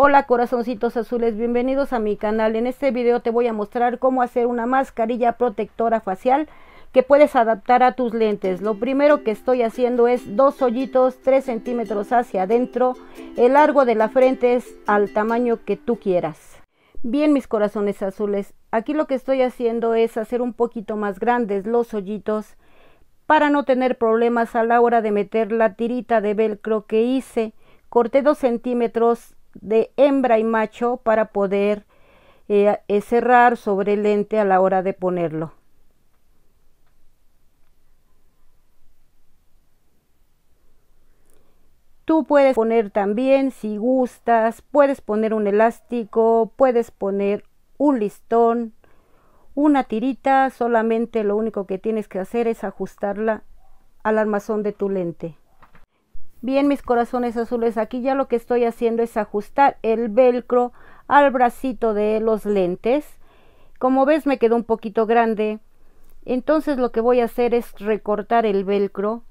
Hola corazoncitos azules, bienvenidos a mi canal. En este video te voy a mostrar cómo hacer una mascarilla protectora facial que puedes adaptar a tus lentes. Lo primero que estoy haciendo es dos hoyitos 3 centímetros hacia adentro. El largo de la frente es al tamaño que tú quieras. Bien mis corazones azules, aquí lo que estoy haciendo es hacer un poquito más grandes los hoyitos para no tener problemas a la hora de meter la tirita de velcro que hice. Corté 2 centímetros de hembra y macho para poder eh, eh, cerrar sobre el lente a la hora de ponerlo. Tú puedes poner también, si gustas, puedes poner un elástico, puedes poner un listón, una tirita, solamente lo único que tienes que hacer es ajustarla al armazón de tu lente. Bien, mis corazones azules, aquí ya lo que estoy haciendo es ajustar el velcro al bracito de los lentes. Como ves me quedó un poquito grande, entonces lo que voy a hacer es recortar el velcro.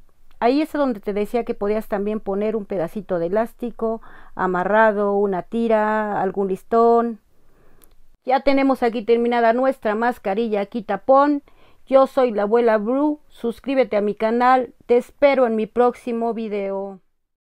Ahí es donde te decía que podías también poner un pedacito de elástico, amarrado, una tira, algún listón. Ya tenemos aquí terminada nuestra mascarilla, aquí tapón. Yo soy la abuela Bru, suscríbete a mi canal, te espero en mi próximo video.